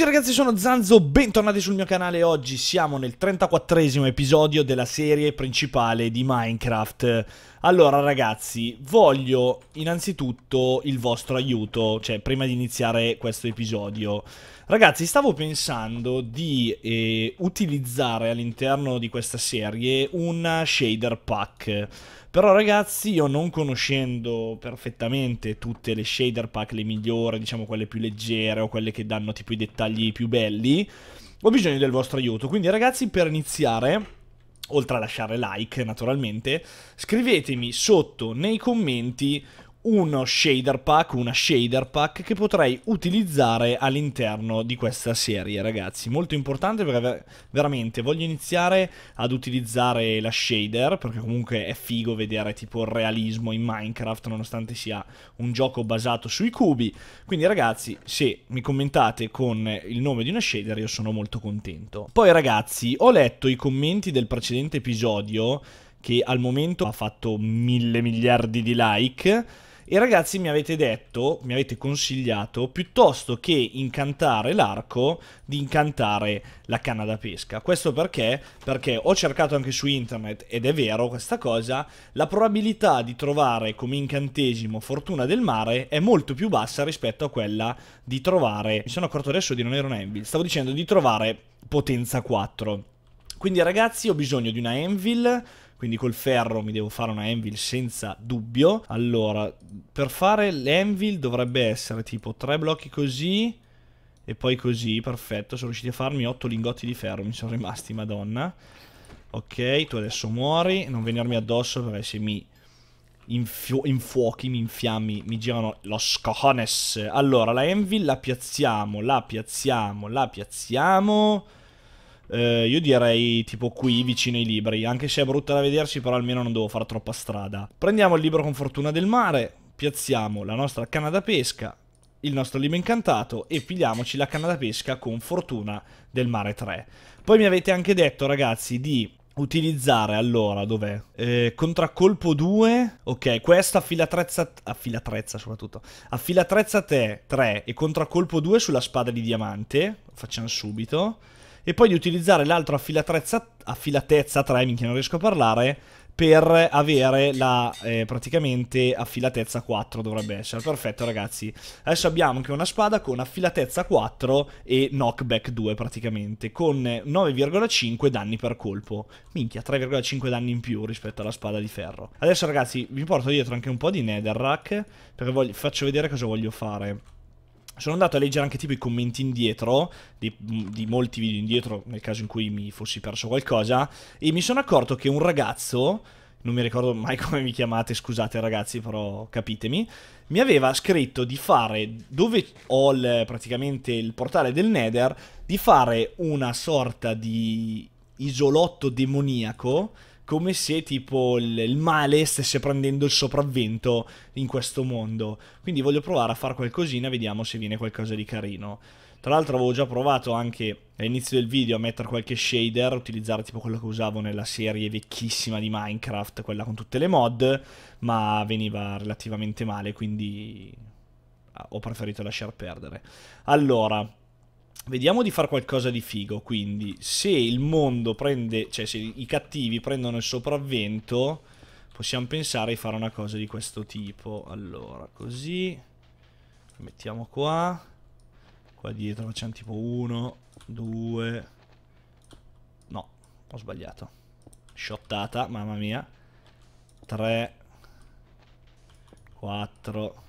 tutti ragazzi, sono Zanzo, bentornati sul mio canale. Oggi siamo nel 34esimo episodio della serie principale di Minecraft. Allora ragazzi, voglio innanzitutto il vostro aiuto, cioè prima di iniziare questo episodio. Ragazzi, stavo pensando di eh, utilizzare all'interno di questa serie un shader pack. Però ragazzi io non conoscendo perfettamente tutte le shader pack, le migliori, diciamo quelle più leggere o quelle che danno tipo i dettagli più belli, ho bisogno del vostro aiuto. Quindi ragazzi per iniziare oltre a lasciare like naturalmente, scrivetemi sotto nei commenti uno shader pack, una shader pack che potrei utilizzare all'interno di questa serie ragazzi molto importante perché veramente voglio iniziare ad utilizzare la shader perché comunque è figo vedere tipo il realismo in Minecraft nonostante sia un gioco basato sui cubi quindi ragazzi se mi commentate con il nome di una shader io sono molto contento poi ragazzi ho letto i commenti del precedente episodio che al momento ha fatto mille miliardi di like e ragazzi mi avete detto, mi avete consigliato, piuttosto che incantare l'arco, di incantare la canna da pesca. Questo perché? Perché ho cercato anche su internet, ed è vero questa cosa, la probabilità di trovare come incantesimo fortuna del mare è molto più bassa rispetto a quella di trovare... Mi sono accorto adesso di non era un Anvil, stavo dicendo di trovare potenza 4. Quindi ragazzi ho bisogno di una Anvil quindi col ferro mi devo fare una anvil senza dubbio. Allora, per fare l'anvil dovrebbe essere tipo tre blocchi così e poi così, perfetto. Sono riusciti a farmi otto lingotti di ferro, mi sono rimasti, madonna. Ok, tu adesso muori, non venirmi addosso perché se mi infuochi, mi infiammi, mi girano los cojones. Allora, la anvil la piazziamo, la piazziamo, la piazziamo eh, io direi tipo qui vicino ai libri, anche se è brutta da vederci, però almeno non devo fare troppa strada. Prendiamo il libro con fortuna del mare, piazziamo la nostra canna da pesca, il nostro libro incantato e pigliamoci la canna da pesca con fortuna del mare 3. Poi mi avete anche detto ragazzi di utilizzare allora dov'è? Eh, contraccolpo 2 ok questa affilatrezza affilatrezza soprattutto affilatrezza te 3 e contraccolpo 2 sulla spada di diamante facciamo subito e poi di utilizzare l'altro affilatezza, affilatezza 3, minchia non riesco a parlare, per avere la eh, praticamente affilatezza 4 dovrebbe essere. Perfetto ragazzi. Adesso abbiamo anche una spada con affilatezza 4 e knockback 2 praticamente, con 9,5 danni per colpo. Minchia, 3,5 danni in più rispetto alla spada di ferro. Adesso ragazzi vi porto dietro anche un po' di netherrack, perché voglio, faccio vedere cosa voglio fare sono andato a leggere anche tipo i commenti indietro, di, mm, di, molti video indietro, nel caso in cui mi fossi perso qualcosa, e mi sono accorto che un ragazzo, non mi ricordo mai come mi chiamate, scusate ragazzi, però capitemi, mi aveva scritto di fare, dove ho il, praticamente il portale del Nether, di fare una sorta di isolotto demoniaco come se tipo il, male stesse prendendo il sopravvento in questo mondo. Quindi voglio provare a fare qualcosina, vediamo se viene qualcosa di carino. Tra l'altro avevo già provato anche all'inizio del video a mettere qualche shader, utilizzare tipo quello che usavo nella serie vecchissima di Minecraft, quella con tutte le mod, ma veniva relativamente male, quindi ah, ho preferito lasciar perdere. Allora, Vediamo di fare qualcosa di figo, quindi se il mondo prende, cioè se i cattivi prendono il sopravvento, possiamo pensare di fare una cosa di questo tipo. Allora, così, mettiamo qua, qua dietro facciamo tipo 1, 2, no, ho sbagliato, shottata, mamma mia, 3, 4,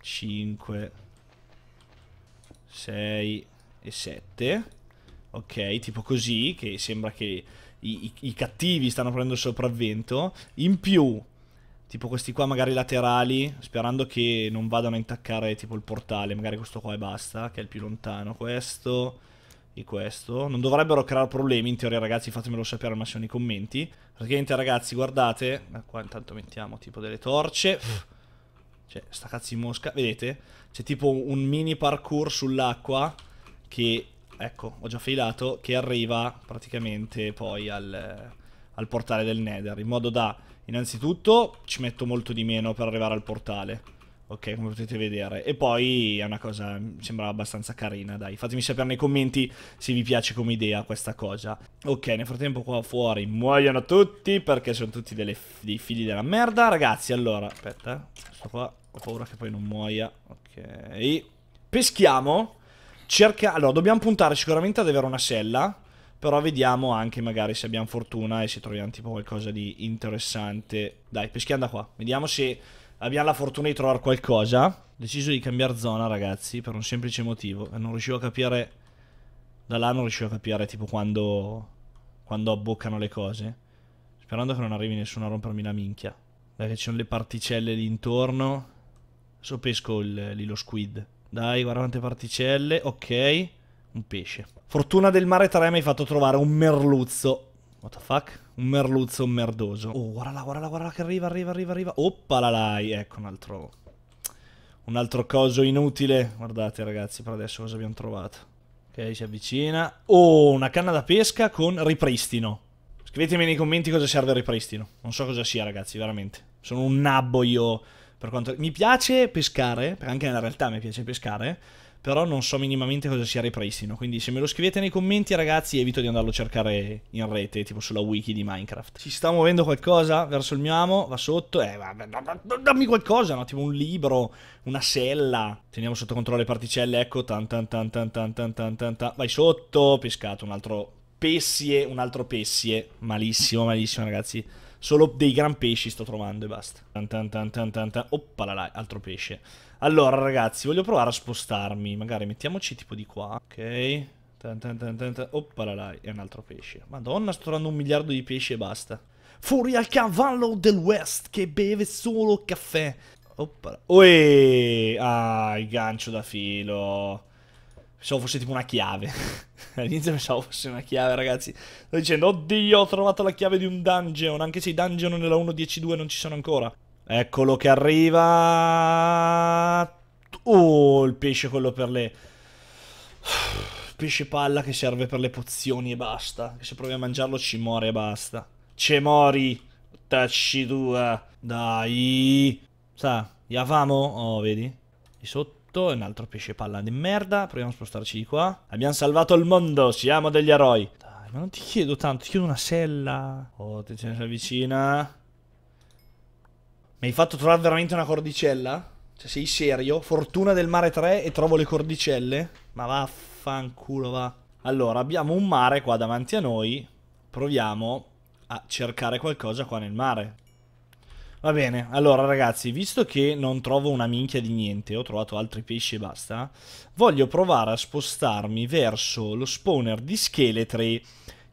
5, 6, e 7 ok? Tipo così, che sembra che i, i, i, cattivi stanno prendendo il sopravvento. In più, tipo questi qua magari laterali, sperando che non vadano a intaccare tipo il portale, magari questo qua e basta, che è il più lontano, questo e questo. Non dovrebbero creare problemi, in teoria ragazzi fatemelo sapere al massimo nei commenti. Praticamente ragazzi, guardate, qua intanto mettiamo tipo delle torce... Cioè, sta cazzo di mosca, vedete? C'è tipo un mini parkour sull'acqua che, ecco, ho già failato, che arriva praticamente poi al, al portale del Nether, in modo da, innanzitutto, ci metto molto di meno per arrivare al portale. Ok, come potete vedere. E poi è una cosa, mi mm, sembra abbastanza carina, dai. Fatemi sapere nei commenti se vi piace come idea questa cosa. Ok, nel frattempo qua fuori muoiono tutti perché sono tutti delle, dei figli della merda. Ragazzi, allora, aspetta, questo eh, qua, ho paura che poi non muoia. Ok, peschiamo Cerca... Allora, dobbiamo puntare sicuramente ad avere una sella, però vediamo anche magari se abbiamo fortuna e se troviamo tipo qualcosa di interessante. Dai, peschiamo da qua. Vediamo se abbiamo la fortuna di trovare qualcosa. Ho deciso di cambiare zona, ragazzi, per un semplice motivo. Non riuscivo a capire... Da là non riuscivo a capire tipo quando... Quando abboccano le cose. Sperando che non arrivi nessuno a rompermi la minchia. Dai che ci sono le particelle lì intorno. Adesso pesco il, lì lo squid. Dai, guarda quante particelle. Ok. Un pesce. Fortuna del mare 3 mi hai fatto trovare un merluzzo. What the fuck? Un merluzzo, merdoso. Oh, guarda là, guarda là, guarda che arriva, arriva, arriva, arriva. Oppala Ecco un altro... Un altro coso inutile. Guardate ragazzi, per adesso cosa abbiamo trovato. Ok, si avvicina. Oh, una canna da pesca con ripristino. Scrivetemi nei commenti cosa serve il ripristino. Non so cosa sia ragazzi, veramente. Sono un nabbo io per quanto... Mi piace pescare, anche nella realtà mi piace pescare, però non so minimamente cosa sia ripristino, quindi se me lo scrivete nei commenti ragazzi evito di andarlo a cercare in rete, tipo sulla wiki di Minecraft. Si sta muovendo qualcosa verso il mio amo, va sotto, eh vabbè, dammi qualcosa, no? Tipo un libro, una sella. Teniamo sotto controllo le particelle, ecco, tan tan tan tan tan tan tan tan. Vai sotto, pescato, un altro pessie, un altro pessie. Malissimo, malissimo ragazzi. Solo dei gran pesci sto trovando e basta. Tan tan tan tan tan tan. Oppalala, altro pesce. Allora, ragazzi, voglio provare a spostarmi. Magari mettiamoci tipo di qua. Ok. Tan tan tan tan tan. Oppalala, è un altro pesce. Madonna, sto trovando un miliardo di pesci e basta. Fuori al cavallo del West che beve solo caffè. Oppala. Uè. Ah, il gancio da filo. Pensavo fosse tipo una chiave. All'inizio pensavo fosse una chiave, ragazzi. Sto dicendo, oddio, ho trovato la chiave di un dungeon. Anche se i dungeon nella 1.10.2 non ci sono ancora. Eccolo che arriva. Oh, il pesce quello per le... Pesce palla che serve per le pozioni e basta. Che se provi a mangiarlo ci muore e basta. Ce mori. Tacci tua. Dai. Sa, gli avamo? Oh, vedi? Di sotto è un altro pesce palla di merda. Proviamo a spostarci di qua. Abbiamo salvato il mondo, siamo degli eroi. Dai, ma non ti chiedo tanto, ti chiedo una sella. Oh, attenzione, si avvicina. Mi hai fatto trovare veramente una cordicella? Cioè, sei serio? Fortuna del mare 3 e trovo le cordicelle? Ma vaffanculo, va. Allora, abbiamo un mare qua davanti a noi. Proviamo a cercare qualcosa qua nel mare. Va bene, allora ragazzi, visto che non trovo una minchia di niente, ho trovato altri pesci e basta, voglio provare a spostarmi verso lo spawner di scheletri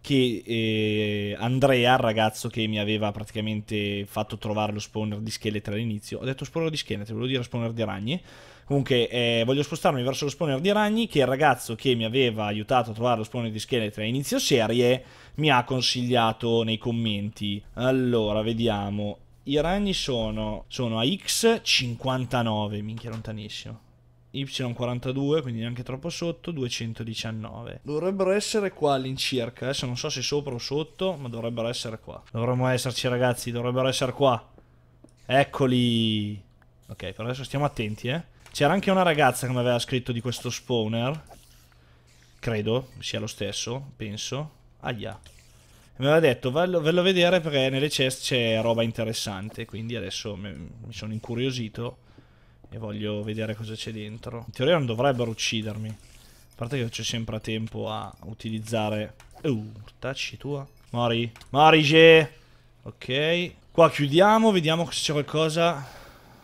che eh, Andrea, il ragazzo che mi aveva praticamente fatto trovare lo spawner di scheletri all'inizio, ho detto spawner di scheletri, volevo dire spawner di ragni, comunque eh, voglio spostarmi verso lo spawner di ragni che il ragazzo che mi aveva aiutato a trovare lo spawner di scheletri all'inizio serie mi ha consigliato nei commenti. Allora, vediamo i ragni sono, sono a X59, minchia lontanissimo. Y42, quindi neanche troppo sotto, 219. Dovrebbero essere qua all'incirca, adesso non so se sopra o sotto, ma dovrebbero essere qua. Dovremmo esserci ragazzi, dovrebbero essere qua. Eccoli! Ok, per adesso stiamo attenti, eh. C'era anche una ragazza che mi aveva scritto di questo spawner. Credo sia lo stesso, penso. Aia mi aveva detto ve lo vedere perché nelle chest c'è roba interessante, quindi adesso mi, sono incuriosito e voglio vedere cosa c'è dentro. In teoria non dovrebbero uccidermi, a parte che c'è sempre a tempo a utilizzare... Uh, tacci tua. Mori, Marige! Ok, qua chiudiamo, vediamo se c'è qualcosa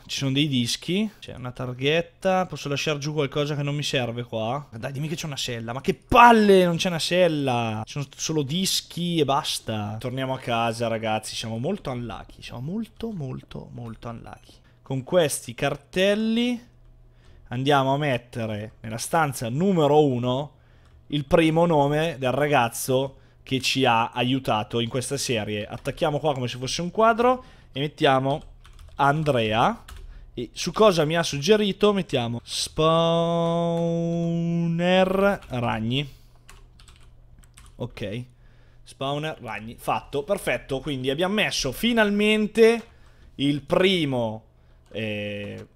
ci sono dei dischi. C'è una targhetta. Posso lasciare giù qualcosa che non mi serve qua? Dai, dimmi che c'è una sella. Ma che palle! Non c'è una sella. Ci sono solo dischi e basta. Torniamo a casa, ragazzi. Siamo molto unlucky. Siamo molto, molto, molto unlucky. Con questi cartelli andiamo a mettere nella stanza numero uno il primo nome del ragazzo che ci ha aiutato in questa serie. Attacchiamo qua come se fosse un quadro e mettiamo Andrea. E su cosa mi ha suggerito mettiamo spawner ragni. Ok. Spawner ragni. Fatto, perfetto. Quindi abbiamo messo finalmente il primo... Eh,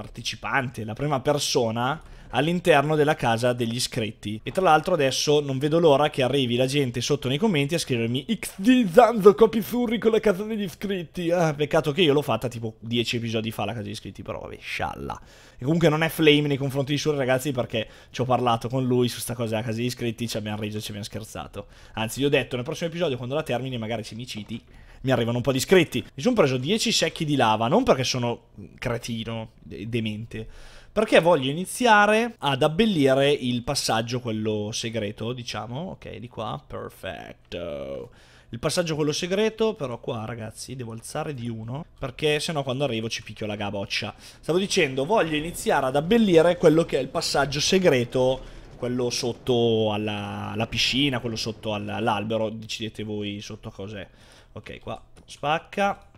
partecipante, la prima persona all'interno della casa degli iscritti. E tra l'altro adesso non vedo l'ora che arrivi la gente sotto nei commenti a scrivermi XD Zanzo copi furri con la casa degli iscritti. Ah, peccato che io l'ho fatta tipo 10 episodi fa la casa degli iscritti, però vabbè, scialla. E comunque non è flame nei confronti di Sur ragazzi perché ci ho parlato con lui su sta cosa della casa degli iscritti, ci abbiamo riso e ci abbiamo scherzato. Anzi, gli ho detto nel prossimo episodio quando la termini magari se mi citi mi arrivano un po' di iscritti. Mi sono preso 10 secchi di lava, non perché sono mm, cretino, demente, perché voglio iniziare ad abbellire il passaggio, quello segreto, diciamo. Ok, di qua, perfetto. Il passaggio quello segreto, però qua ragazzi devo alzare di uno, perché sennò quando arrivo ci picchio la gaboccia. Stavo dicendo, voglio iniziare ad abbellire quello che è il passaggio segreto quello sotto alla, alla piscina, quello sotto all'albero, decidete voi sotto cos'è. Ok, qua spacca,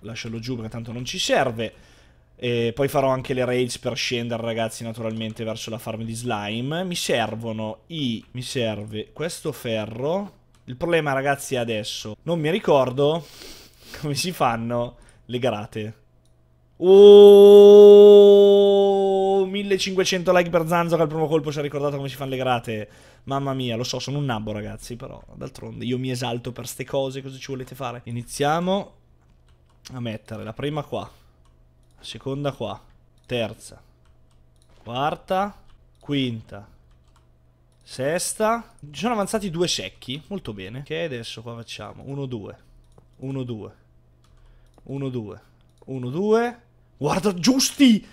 lascialo giù perché tanto non ci serve. E poi farò anche le rails per scendere ragazzi naturalmente verso la farm di slime. Mi servono i... mi serve questo ferro. Il problema ragazzi è adesso, non mi ricordo come si fanno le grate. Oh! 1500 like per Zanzo che al primo colpo ci ha ricordato come si fanno le grate. Mamma mia, lo so, sono un nabbo ragazzi, però d'altronde io mi esalto per ste cose, cosa ci volete fare? Iniziamo a mettere la prima qua, la seconda qua, terza, quarta, quinta, sesta. Ci sono avanzati due secchi, molto bene. Che adesso qua facciamo Uno, due, uno, due, uno, due, uno, due. Guarda, giusti!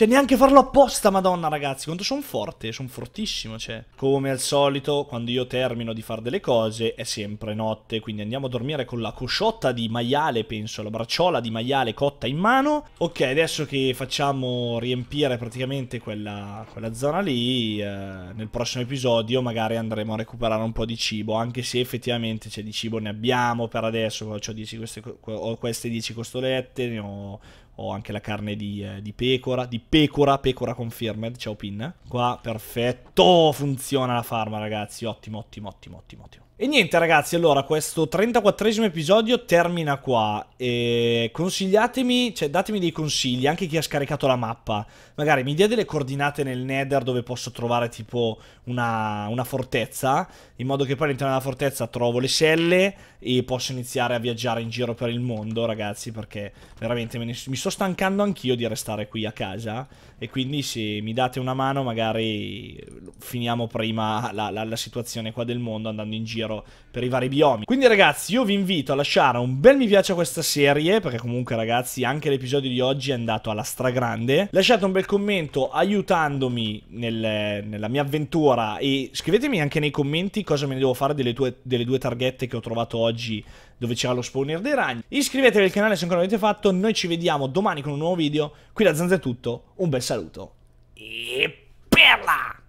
Cioè, neanche farlo apposta, madonna, ragazzi. Quanto sono forte, sono fortissimo, cioè. Come al solito, quando io termino di fare delle cose, è sempre notte, quindi andiamo a dormire con la cosciotta di maiale, penso, la bracciola di maiale cotta in mano. Ok, adesso che facciamo riempire praticamente quella, quella zona lì, eh, nel prossimo episodio magari andremo a recuperare un po' di cibo, anche se effettivamente, cioè, di cibo ne abbiamo per adesso. Ho, 10 cioè, queste, ho queste 10 costolette, ne ho ho anche la carne di, eh, di pecora, di pecora, pecora confirmed, ciao pin. Qua, perfetto, funziona la farma ragazzi, ottimo, ottimo, ottimo, ottimo. ottimo. E niente ragazzi, allora questo 34esimo episodio termina qua e consigliatemi, cioè datemi dei consigli, anche chi ha scaricato la mappa, magari mi dia delle coordinate nel nether dove posso trovare tipo una, una fortezza, in modo che poi all'interno della fortezza trovo le selle e posso iniziare a viaggiare in giro per il mondo ragazzi perché veramente ne, mi sto stancando anch'io di restare qui a casa e quindi se mi date una mano magari finiamo prima la, la, la situazione qua del mondo andando in giro mammifero per i vari biomi. Quindi ragazzi io vi invito a lasciare un bel mi piace a questa serie perché comunque ragazzi anche l'episodio di oggi è andato alla stragrande. Lasciate un bel commento aiutandomi nel, nella mia avventura e scrivetemi anche nei commenti cosa me ne devo fare delle, tue, delle due targhette che ho trovato oggi dove c'era lo spawner dei ragni. Iscrivetevi al canale se ancora non l'avete fatto, noi ci vediamo domani con un nuovo video. Qui da Zanza è tutto, un bel saluto e perla!